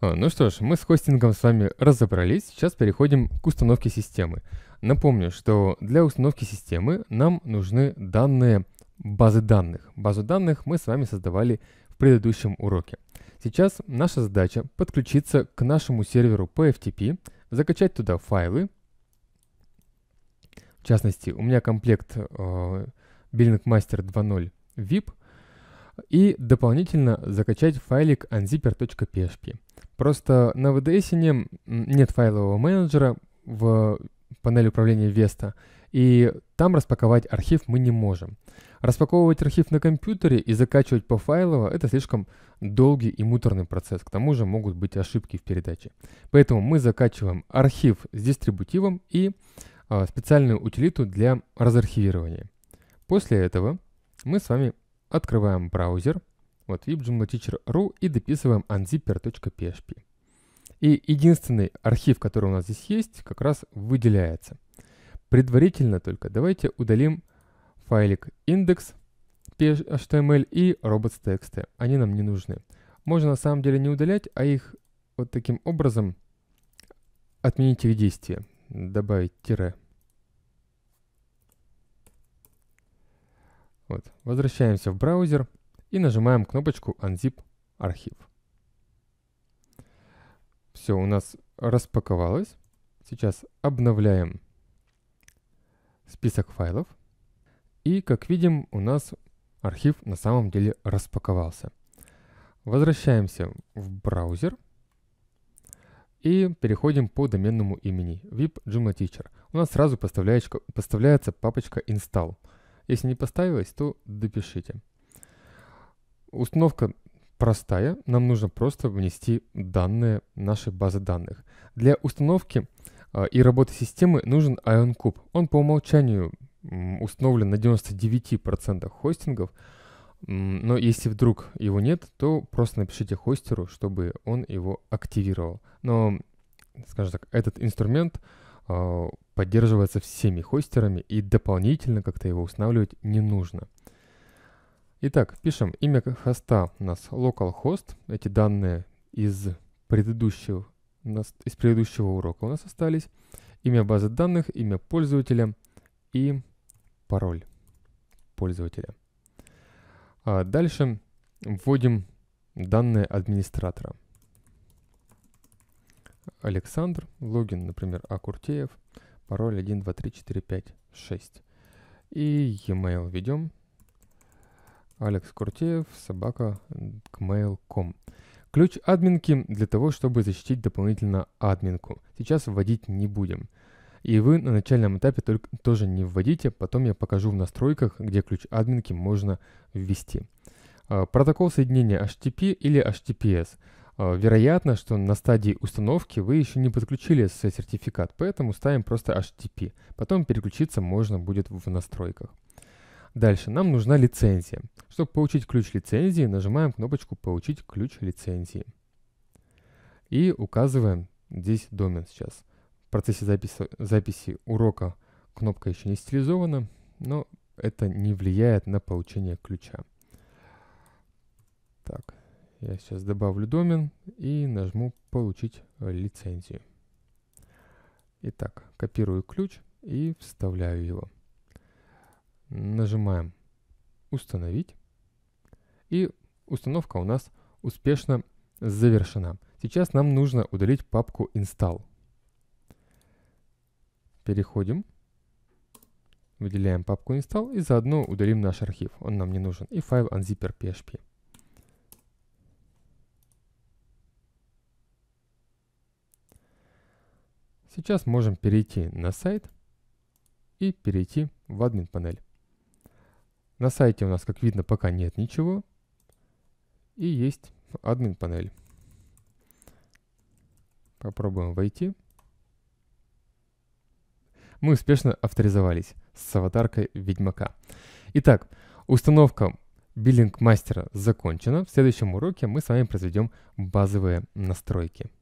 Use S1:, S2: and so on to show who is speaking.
S1: А, ну что ж, мы с хостингом с вами разобрались, сейчас переходим к установке системы. Напомню, что для установки системы нам нужны данные базы данных. Базу данных мы с вами создавали в предыдущем уроке. Сейчас наша задача подключиться к нашему серверу по FTP, закачать туда файлы. В частности, у меня комплект э, Building Master 2.0 VIP, и дополнительно закачать файлик unzipper.php. Просто на VDS нет файлового менеджера в панели управления Веста, и там распаковать архив мы не можем. Распаковывать архив на компьютере и закачивать по файлово – это слишком долгий и муторный процесс, к тому же могут быть ошибки в передаче. Поэтому мы закачиваем архив с дистрибутивом и э, специальную утилиту для разархивирования. После этого мы с вами Открываем браузер, вот vibjumlateacher.ru и дописываем unzipper.php. И единственный архив, который у нас здесь есть, как раз выделяется. Предварительно только давайте удалим файлик index.html эм и robots.txt. Они нам не нужны. Можно на самом деле не удалять, а их вот таким образом отменить их действие. Добавить тире Вот. Возвращаемся в браузер и нажимаем кнопочку Unzip архив. Все, у нас распаковалось. Сейчас обновляем список файлов. И, как видим, у нас архив на самом деле распаковался. Возвращаемся в браузер и переходим по доменному имени VIP Joomla Teacher. У нас сразу поставляется папочка install. Если не поставилось, то допишите. Установка простая, нам нужно просто внести данные нашей базы данных. Для установки э, и работы системы нужен IonCube. Он по умолчанию установлен на 99% хостингов, но если вдруг его нет, то просто напишите хостеру, чтобы он его активировал. Но, скажем так, этот инструмент а, поддерживается всеми хостерами и дополнительно как-то его устанавливать не нужно. Итак, пишем имя хоста у нас localhost. Эти данные из предыдущего, из предыдущего урока у нас остались. Имя базы данных, имя пользователя и пароль пользователя. А дальше вводим данные администратора. Александр, логин, например, Акуртеев. Куртеев пароль 1, 2, 3, 4, 5, 6. И e-mail ведем. Алекс Куртеев, собака, gmail.com. Ключ админки для того, чтобы защитить дополнительно админку. Сейчас вводить не будем. И вы на начальном этапе только, тоже не вводите, потом я покажу в настройках, где ключ админки можно ввести. А, протокол соединения HTTP или HTTPS. А, вероятно, что на стадии установки вы еще не подключили сертификат, поэтому ставим просто HTTP. Потом переключиться можно будет в настройках. Дальше нам нужна лицензия. Чтобы получить ключ лицензии, нажимаем кнопочку «Получить ключ лицензии». И указываем здесь домен сейчас. В процессе записи, записи урока кнопка еще не стилизована, но это не влияет на получение ключа. Так, я сейчас добавлю домен и нажму «Получить лицензию». Итак, копирую ключ и вставляю его. Нажимаем «Установить». И установка у нас успешно завершена. Сейчас нам нужно удалить папку «Install». Переходим, выделяем папку «Install» и заодно удалим наш архив. Он нам не нужен. И файл unzipper.php. Сейчас можем перейти на сайт и перейти в админ панель. На сайте у нас, как видно, пока нет ничего. И есть админ панель. Попробуем войти. Мы успешно авторизовались с аватаркой Ведьмака. Итак, установка биллинг мастера закончена. В следующем уроке мы с вами произведем базовые настройки.